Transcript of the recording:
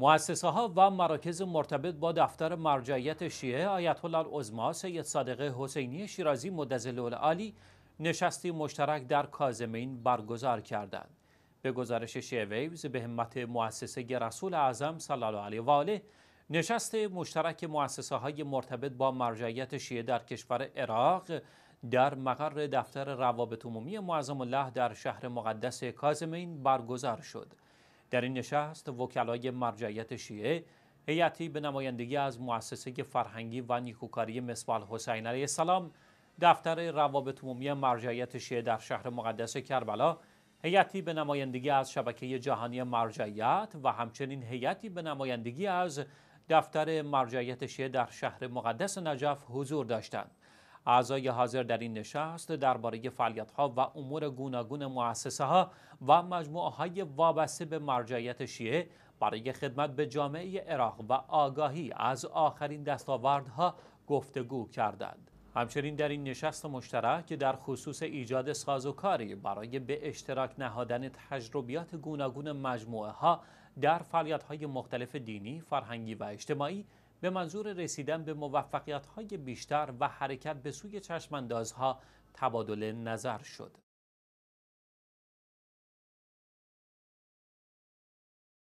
مؤسسه ها و مراکز مرتبط با دفتر مرجعیت شیعه آیت الله العظما سید صادق حسینی شیرازی مدزل العالی نشستی مشترک در کازمین برگزار کردند به گزارش شیعه ویوز به همت مؤسسه رسول اعظم صلی الله علیه و آله نشست مشترک مؤسسه های مرتبط با مرجعیت شیعه در کشور عراق در مقر دفتر روابط عمومی معظم الله در شهر مقدس کازمین برگزار شد در این نشست وکلای مرجعیت شیعه هیئتی به نمایندگی از مؤسسه فرهنگی و نیکوکاری مسوال حسین علیه السلام دفتر روابط عمومی مرجعیت شیعه در شهر مقدس کربلا هیئتی به نمایندگی از شبکه جهانی مرجعیت و همچنین هیئتی به نمایندگی از دفتر مرجعیت شیعه در شهر مقدس نجف حضور داشتند اعضای حاضر در این نشست درباره فعالیت‌ها و امور گوناگون مؤسسه ها و مجموعه های وابسته به مرجعیت شیعه برای خدمت به جامعه عراق و آگاهی از آخرین دستاوردها گفتگو کردند. همچنین در این نشست مشترک در خصوص ایجاد سازوکاری برای به اشتراک نهادن تجربیات گوناگون مجموعه ها در فعالیت های مختلف دینی، فرهنگی و اجتماعی به منظور رسیدن به موفقیت بیشتر و حرکت به سوی چشماندازها تبادل نظر شد.